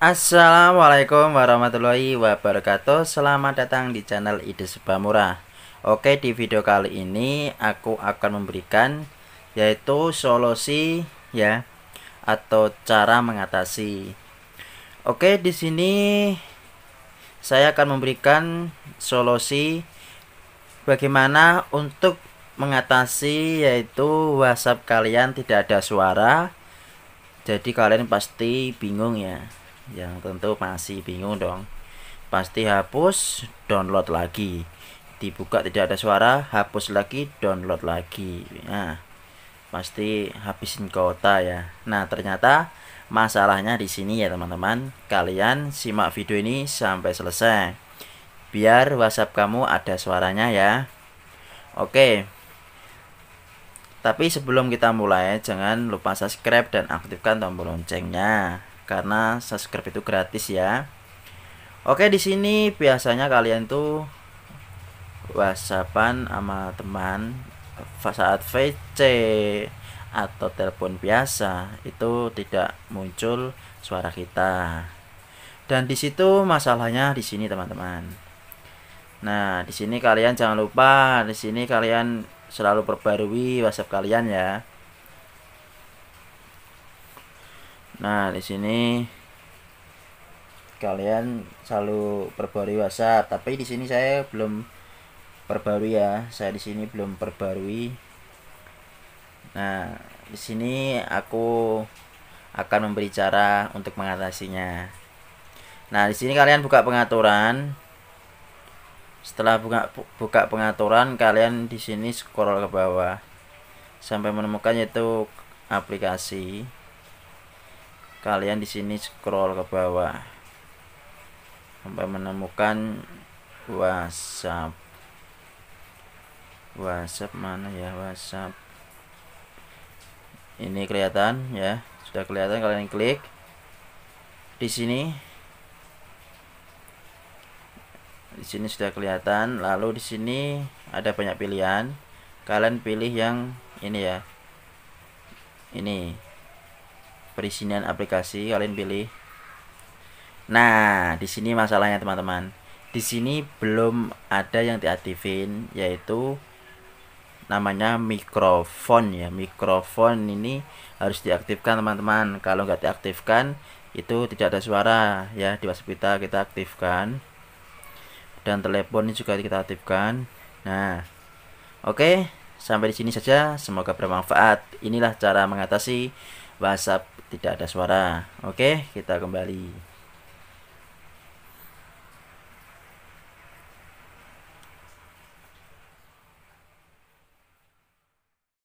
Assalamualaikum warahmatullahi wabarakatuh Selamat datang di channel Ide Sebah Murah Oke di video kali ini aku akan memberikan Yaitu solusi ya Atau cara mengatasi Oke di sini Saya akan memberikan solusi Bagaimana untuk mengatasi yaitu WhatsApp kalian tidak ada suara. Jadi kalian pasti bingung ya. Yang tentu masih bingung dong. Pasti hapus, download lagi. Dibuka tidak ada suara, hapus lagi, download lagi. Nah, pasti habisin kota ya. Nah, ternyata masalahnya di sini ya teman-teman. Kalian simak video ini sampai selesai. Biar WhatsApp kamu ada suaranya ya. Oke. Tapi sebelum kita mulai, jangan lupa subscribe dan aktifkan tombol loncengnya karena subscribe itu gratis ya. Oke, di sini biasanya kalian tuh whatsappan sama teman saat VC atau telepon biasa itu tidak muncul suara kita. Dan di situ masalahnya di sini teman-teman. Nah, di sini kalian jangan lupa, di sini kalian selalu perbarui WhatsApp kalian ya. Nah, di sini kalian selalu perbarui WhatsApp, tapi di sini saya belum perbarui ya. Saya di sini belum perbarui. Nah, di sini aku akan memberi cara untuk mengatasinya. Nah, di sini kalian buka pengaturan. Setelah buka, buka pengaturan, kalian di sini scroll ke bawah sampai menemukan yaitu aplikasi. Kalian di sini scroll ke bawah sampai menemukan WhatsApp. WhatsApp mana ya WhatsApp? Ini kelihatan ya, sudah kelihatan kalian klik di sini di sini sudah kelihatan lalu di sini ada banyak pilihan kalian pilih yang ini ya ini perizinan aplikasi kalian pilih nah di sini masalahnya teman-teman di sini belum ada yang diaktifin yaitu namanya mikrofon ya mikrofon ini harus diaktifkan teman-teman kalau nggak diaktifkan itu tidak ada suara ya di waspita kita aktifkan dan telepon ini juga kita aktifkan nah oke okay, sampai di sini saja semoga bermanfaat inilah cara mengatasi WhatsApp tidak ada suara oke okay, kita kembali